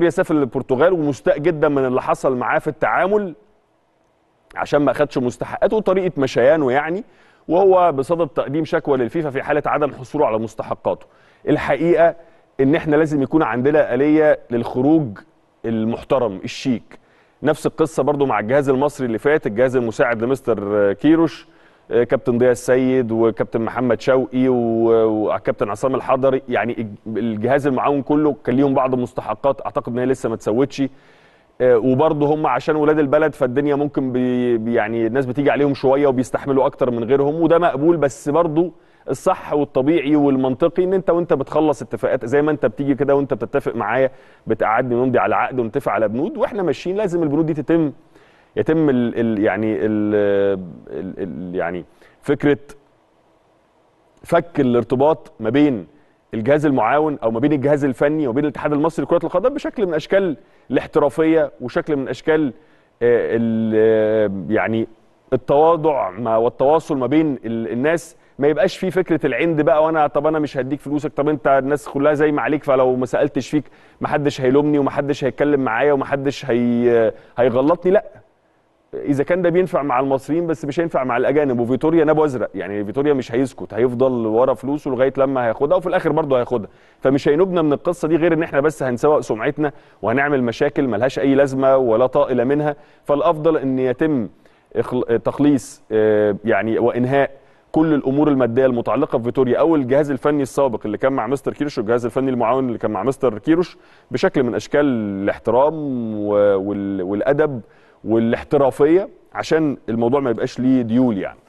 فيكتوريا سافر للبرتغال ومستاء جدا من اللي حصل معاه في التعامل عشان ما خدش مستحقاته وطريقه مشيانه يعني وهو بصدد تقديم شكوى للفيفا في حاله عدم حصوله على مستحقاته الحقيقه ان احنا لازم يكون عندنا اليه للخروج المحترم الشيك نفس القصه برضو مع الجهاز المصري اللي فات الجهاز المساعد لمستر كيروش كابتن ضياء السيد وكابتن محمد شوقي وكابتن عصام الحضري يعني الجهاز المعاون كله كان ليهم بعض المستحقات اعتقد ان هي لسه ما اتسوتش آه، وبرضه هم عشان ولاد البلد فالدنيا ممكن بي يعني الناس بتيجي عليهم شويه وبيستحملوا اكتر من غيرهم وده مقبول بس برضه الصح والطبيعي والمنطقي ان انت وانت بتخلص اتفاقات زي ما انت بتيجي كده وانت بتتفق معايا بتقعدني نمضي على عقد ونتفق على بنود واحنا ماشيين لازم البنود دي تتم يتم الـ الـ يعني الـ الـ الـ يعني فكره فك الارتباط ما بين الجهاز المعاون او ما بين الجهاز الفني وما بين الاتحاد المصري لكره القدم بشكل من اشكال الاحترافيه وشكل من اشكال آه، آه، يعني التواضع ما والتواصل ما بين الناس ما يبقاش في فكره العند بقى وانا طب انا مش هديك فلوسك طب انت الناس كلها زي ما عليك فلو ما سالتش فيك محدش هيلومني ومحدش هيتكلم معايا ومحدش هي آه، هيغلطني لا اذا كان ده بينفع مع المصريين بس مش هينفع مع الاجانب وفيتوريا نابو ازرق يعني فيتوريا مش هيسكت هيفضل ورا فلوسه لغايه لما هياخدها وفي الاخر برضه هياخدها فمش هينوبنا من القصه دي غير ان احنا بس هنسوق سمعتنا وهنعمل مشاكل ملهاش اي لازمه ولا طائله منها فالافضل ان يتم تخليص آه، يعني وانهاء كل الامور الماديه المتعلقه بفيتوريا او الجهاز الفني السابق اللي كان مع مستر كيروش والجهاز الفني المعاون اللي كان مع مستر كيروش بشكل من اشكال الاحترام والادب والاحترافيه عشان الموضوع ما يبقاش ليه ديول يعني